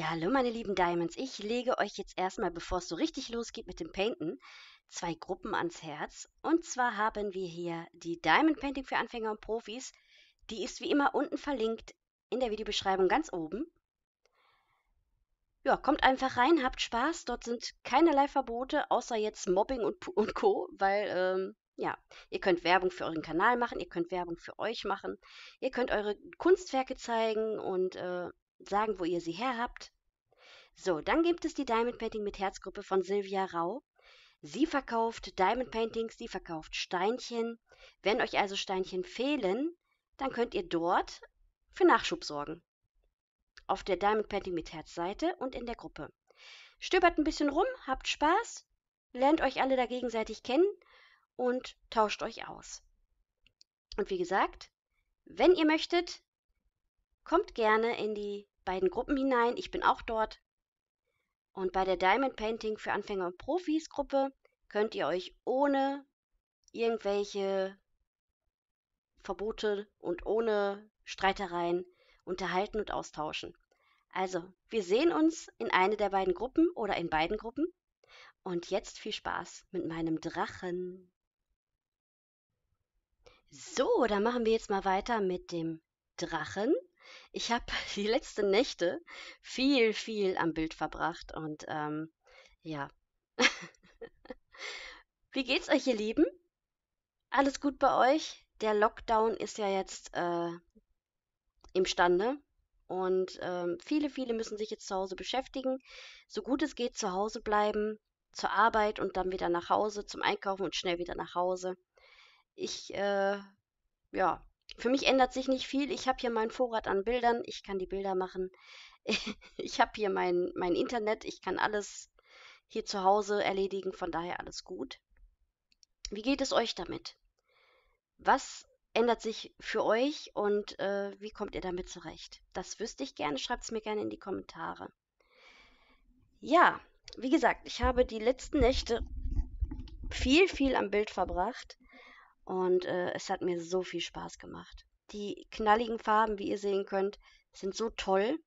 Ja, hallo meine lieben Diamonds. Ich lege euch jetzt erstmal, bevor es so richtig losgeht mit dem Painten, zwei Gruppen ans Herz. Und zwar haben wir hier die Diamond Painting für Anfänger und Profis. Die ist wie immer unten verlinkt in der Videobeschreibung ganz oben. Ja, kommt einfach rein, habt Spaß. Dort sind keinerlei Verbote, außer jetzt Mobbing und, und Co., weil ähm, ja, ihr könnt Werbung für euren Kanal machen, ihr könnt Werbung für euch machen, ihr könnt eure Kunstwerke zeigen und äh, sagen, wo ihr sie her habt. So, dann gibt es die Diamond Painting mit Herzgruppe von Silvia Rau. Sie verkauft Diamond Paintings, sie verkauft Steinchen. Wenn euch also Steinchen fehlen, dann könnt ihr dort für Nachschub sorgen. Auf der Diamond Painting mit Herz Seite und in der Gruppe. Stöbert ein bisschen rum, habt Spaß, lernt euch alle da gegenseitig kennen und tauscht euch aus. Und wie gesagt, wenn ihr möchtet, kommt gerne in die beiden Gruppen hinein. Ich bin auch dort. Und bei der Diamond Painting für Anfänger und Profis Gruppe könnt ihr euch ohne irgendwelche Verbote und ohne Streitereien unterhalten und austauschen. Also, wir sehen uns in eine der beiden Gruppen oder in beiden Gruppen. Und jetzt viel Spaß mit meinem Drachen. So, dann machen wir jetzt mal weiter mit dem Drachen. Ich habe die letzten Nächte viel, viel am Bild verbracht und ähm, ja. Wie geht's euch, ihr Lieben? Alles gut bei euch? Der Lockdown ist ja jetzt äh, imstande und ähm, viele, viele müssen sich jetzt zu Hause beschäftigen. So gut es geht, zu Hause bleiben, zur Arbeit und dann wieder nach Hause, zum Einkaufen und schnell wieder nach Hause. Ich, äh, ja, für mich ändert sich nicht viel. Ich habe hier meinen Vorrat an Bildern. Ich kann die Bilder machen. ich habe hier mein, mein Internet. Ich kann alles hier zu Hause erledigen. Von daher alles gut. Wie geht es euch damit? Was ändert sich für euch und äh, wie kommt ihr damit zurecht? Das wüsste ich gerne. Schreibt es mir gerne in die Kommentare. Ja, wie gesagt, ich habe die letzten Nächte viel, viel am Bild verbracht und äh, es hat mir so viel Spaß gemacht. Die knalligen Farben, wie ihr sehen könnt, sind so toll.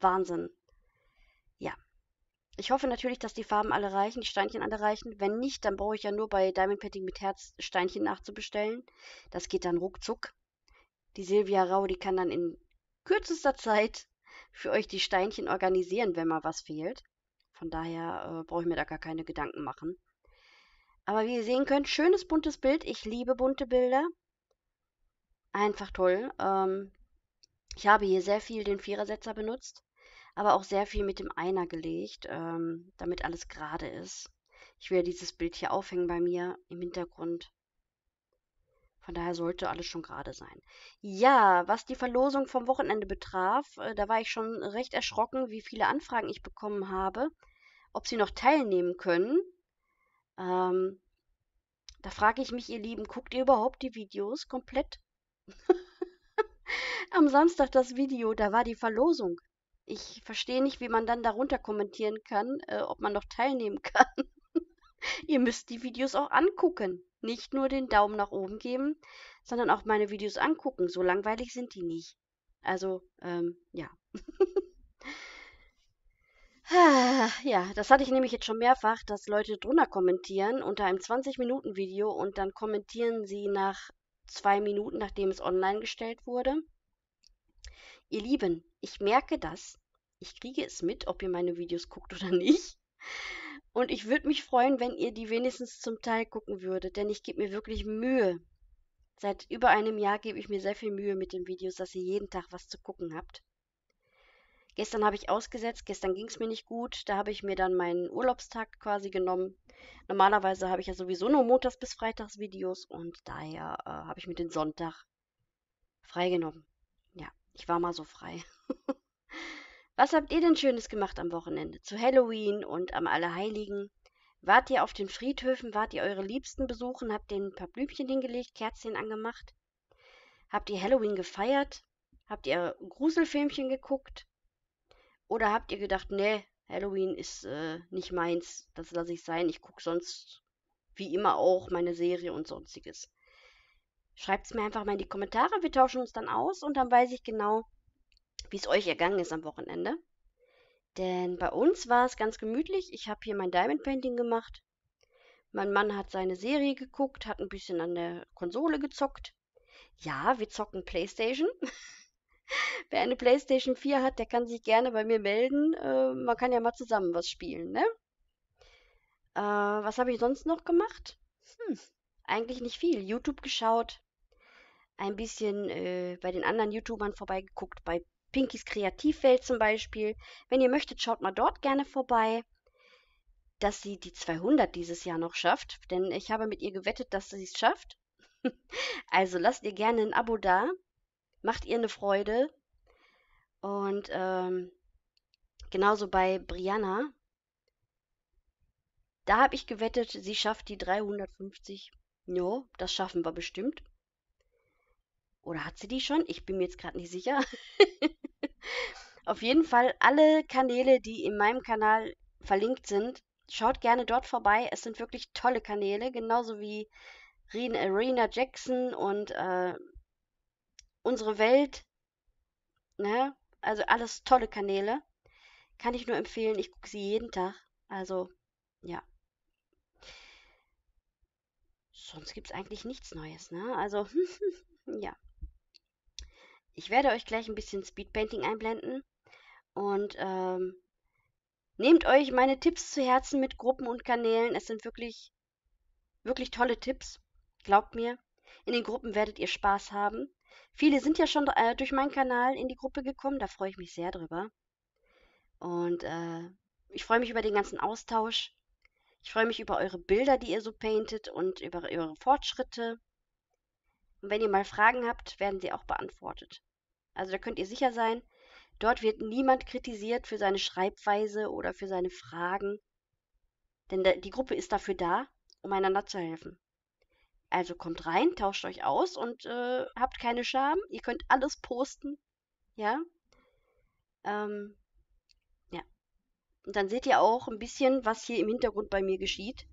Wahnsinn. Ja. Ich hoffe natürlich, dass die Farben alle reichen, die Steinchen alle reichen. Wenn nicht, dann brauche ich ja nur bei Diamond Petting mit Herz Steinchen nachzubestellen. Das geht dann ruckzuck. Die Silvia Rau, die kann dann in kürzester Zeit für euch die Steinchen organisieren, wenn mal was fehlt. Von daher äh, brauche ich mir da gar keine Gedanken machen. Aber wie ihr sehen könnt, schönes buntes Bild. Ich liebe bunte Bilder. Einfach toll. Ähm, ich habe hier sehr viel den Vierersetzer benutzt, aber auch sehr viel mit dem Einer gelegt, ähm, damit alles gerade ist. Ich will dieses Bild hier aufhängen bei mir im Hintergrund. Von daher sollte alles schon gerade sein. Ja, was die Verlosung vom Wochenende betraf, äh, da war ich schon recht erschrocken, wie viele Anfragen ich bekommen habe, ob sie noch teilnehmen können. Ähm, da frage ich mich, ihr Lieben, guckt ihr überhaupt die Videos komplett? Am Samstag das Video, da war die Verlosung. Ich verstehe nicht, wie man dann darunter kommentieren kann, äh, ob man noch teilnehmen kann. ihr müsst die Videos auch angucken. Nicht nur den Daumen nach oben geben, sondern auch meine Videos angucken. So langweilig sind die nicht. Also, ähm, ja. Ah, ja, das hatte ich nämlich jetzt schon mehrfach, dass Leute drunter kommentieren unter einem 20-Minuten-Video und dann kommentieren sie nach zwei Minuten, nachdem es online gestellt wurde. Ihr Lieben, ich merke das. Ich kriege es mit, ob ihr meine Videos guckt oder nicht. Und ich würde mich freuen, wenn ihr die wenigstens zum Teil gucken würdet, denn ich gebe mir wirklich Mühe. Seit über einem Jahr gebe ich mir sehr viel Mühe mit den Videos, dass ihr jeden Tag was zu gucken habt. Gestern habe ich ausgesetzt, gestern ging es mir nicht gut. Da habe ich mir dann meinen Urlaubstag quasi genommen. Normalerweise habe ich ja sowieso nur montags bis freitags Videos und daher äh, habe ich mir den Sonntag freigenommen. Ja, ich war mal so frei. Was habt ihr denn Schönes gemacht am Wochenende? Zu Halloween und am Allerheiligen? Wart ihr auf den Friedhöfen? Wart ihr eure Liebsten besuchen? Habt ihr ein paar Blümchen hingelegt? Kerzchen angemacht? Habt ihr Halloween gefeiert? Habt ihr Gruselfilmchen geguckt? Oder habt ihr gedacht, nee, Halloween ist äh, nicht meins, das lasse ich sein, ich gucke sonst wie immer auch meine Serie und sonstiges. Schreibt es mir einfach mal in die Kommentare, wir tauschen uns dann aus und dann weiß ich genau, wie es euch ergangen ist am Wochenende. Denn bei uns war es ganz gemütlich. Ich habe hier mein Diamond Painting gemacht. Mein Mann hat seine Serie geguckt, hat ein bisschen an der Konsole gezockt. Ja, wir zocken PlayStation. Wer eine PlayStation 4 hat, der kann sich gerne bei mir melden. Äh, man kann ja mal zusammen was spielen, ne? Äh, was habe ich sonst noch gemacht? Hm, eigentlich nicht viel. YouTube geschaut, ein bisschen äh, bei den anderen YouTubern vorbeigeguckt, bei Pinkies Kreativwelt zum Beispiel. Wenn ihr möchtet, schaut mal dort gerne vorbei, dass sie die 200 dieses Jahr noch schafft, denn ich habe mit ihr gewettet, dass sie es schafft. also lasst ihr gerne ein Abo da macht ihr eine Freude. Und ähm, genauso bei Brianna. Da habe ich gewettet, sie schafft die 350. Jo, das schaffen wir bestimmt. Oder hat sie die schon? Ich bin mir jetzt gerade nicht sicher. Auf jeden Fall alle Kanäle, die in meinem Kanal verlinkt sind, schaut gerne dort vorbei. Es sind wirklich tolle Kanäle, genauso wie Arena äh, Jackson und äh, unsere Welt, ne? Also alles tolle Kanäle. Kann ich nur empfehlen. Ich gucke sie jeden Tag. Also, ja. Sonst gibt es eigentlich nichts Neues, ne? Also, ja. Ich werde euch gleich ein bisschen Speedpainting einblenden. Und ähm, nehmt euch meine Tipps zu Herzen mit Gruppen und Kanälen. Es sind wirklich, wirklich tolle Tipps. Glaubt mir. In den Gruppen werdet ihr Spaß haben. Viele sind ja schon äh, durch meinen Kanal in die Gruppe gekommen, da freue ich mich sehr drüber. Und äh, ich freue mich über den ganzen Austausch. Ich freue mich über eure Bilder, die ihr so paintet und über eure Fortschritte. Und wenn ihr mal Fragen habt, werden sie auch beantwortet. Also da könnt ihr sicher sein, dort wird niemand kritisiert für seine Schreibweise oder für seine Fragen. Denn die Gruppe ist dafür da, um einander zu helfen. Also kommt rein, tauscht euch aus und äh, habt keine Scham. Ihr könnt alles posten. Ja. Ähm, ja. Und dann seht ihr auch ein bisschen, was hier im Hintergrund bei mir geschieht,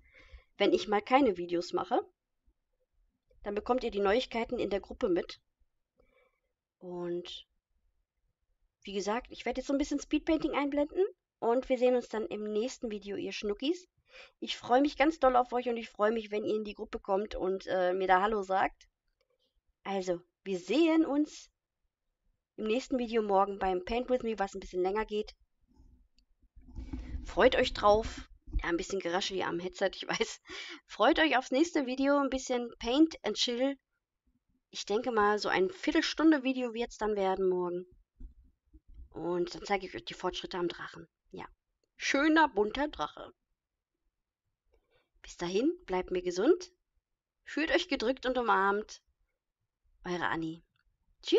wenn ich mal keine Videos mache. Dann bekommt ihr die Neuigkeiten in der Gruppe mit. Und wie gesagt, ich werde jetzt so ein bisschen Speedpainting einblenden und wir sehen uns dann im nächsten Video, ihr Schnuckis. Ich freue mich ganz doll auf euch und ich freue mich, wenn ihr in die Gruppe kommt und äh, mir da Hallo sagt. Also, wir sehen uns im nächsten Video morgen beim Paint With Me, was ein bisschen länger geht. Freut euch drauf. Ja, ein bisschen Gerasche hier am Headset, ich weiß. Freut euch aufs nächste Video, ein bisschen Paint and Chill. Ich denke mal, so ein Viertelstunde Video wird es dann werden morgen. Und dann zeige ich euch die Fortschritte am Drachen. Ja. Schöner, bunter Drache. Bis dahin, bleibt mir gesund, fühlt euch gedrückt und umarmt. Eure Annie. Tschüss.